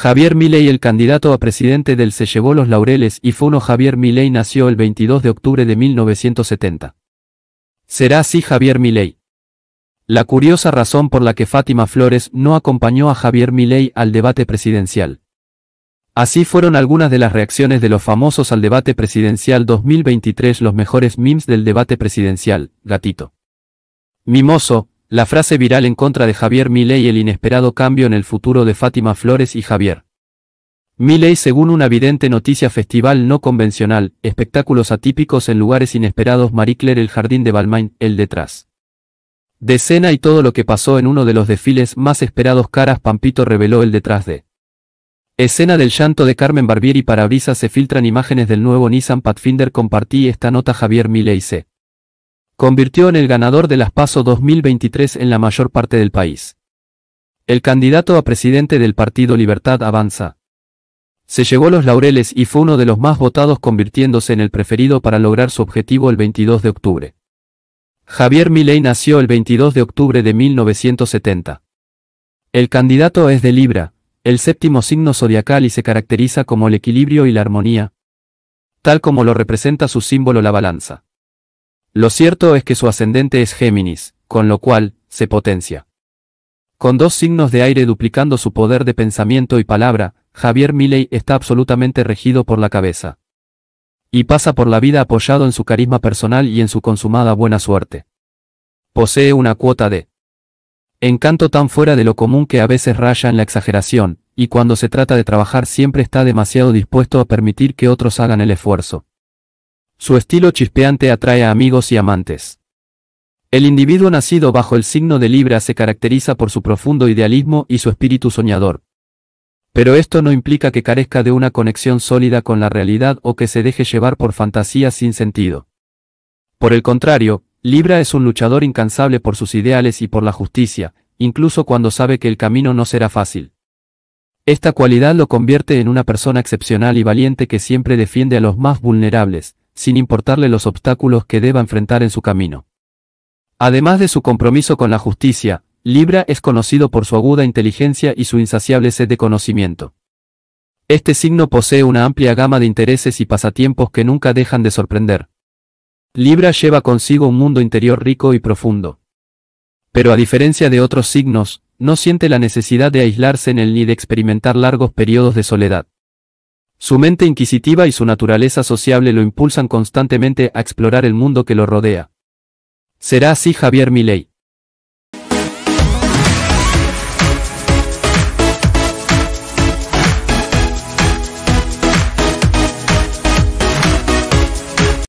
Javier Milei el candidato a presidente del se llevó los laureles y fue uno Javier Milei nació el 22 de octubre de 1970. Será así Javier Milei. La curiosa razón por la que Fátima Flores no acompañó a Javier Milei al debate presidencial. Así fueron algunas de las reacciones de los famosos al debate presidencial 2023 los mejores memes del debate presidencial, gatito. Mimoso, la frase viral en contra de Javier Milei y el inesperado cambio en el futuro de Fátima Flores y Javier. Milei según una evidente noticia festival no convencional, espectáculos atípicos en lugares inesperados Marie Claire el jardín de Balmain, el detrás. Decena y todo lo que pasó en uno de los desfiles más esperados caras Pampito reveló el detrás de. Escena del llanto de Carmen Barbieri para brisa se filtran imágenes del nuevo Nissan Pathfinder compartí esta nota Javier Milei se convirtió en el ganador de las PASO 2023 en la mayor parte del país. El candidato a presidente del Partido Libertad Avanza. Se llevó los laureles y fue uno de los más votados convirtiéndose en el preferido para lograr su objetivo el 22 de octubre. Javier Milei nació el 22 de octubre de 1970. El candidato es de Libra, el séptimo signo zodiacal y se caracteriza como el equilibrio y la armonía, tal como lo representa su símbolo la balanza. Lo cierto es que su ascendente es Géminis, con lo cual, se potencia. Con dos signos de aire duplicando su poder de pensamiento y palabra, Javier Milei está absolutamente regido por la cabeza. Y pasa por la vida apoyado en su carisma personal y en su consumada buena suerte. Posee una cuota de encanto tan fuera de lo común que a veces raya en la exageración, y cuando se trata de trabajar siempre está demasiado dispuesto a permitir que otros hagan el esfuerzo. Su estilo chispeante atrae a amigos y amantes. El individuo nacido bajo el signo de Libra se caracteriza por su profundo idealismo y su espíritu soñador. Pero esto no implica que carezca de una conexión sólida con la realidad o que se deje llevar por fantasías sin sentido. Por el contrario, Libra es un luchador incansable por sus ideales y por la justicia, incluso cuando sabe que el camino no será fácil. Esta cualidad lo convierte en una persona excepcional y valiente que siempre defiende a los más vulnerables, sin importarle los obstáculos que deba enfrentar en su camino. Además de su compromiso con la justicia, Libra es conocido por su aguda inteligencia y su insaciable sed de conocimiento. Este signo posee una amplia gama de intereses y pasatiempos que nunca dejan de sorprender. Libra lleva consigo un mundo interior rico y profundo. Pero a diferencia de otros signos, no siente la necesidad de aislarse en él ni de experimentar largos periodos de soledad. Su mente inquisitiva y su naturaleza sociable lo impulsan constantemente a explorar el mundo que lo rodea. Será así Javier Milei.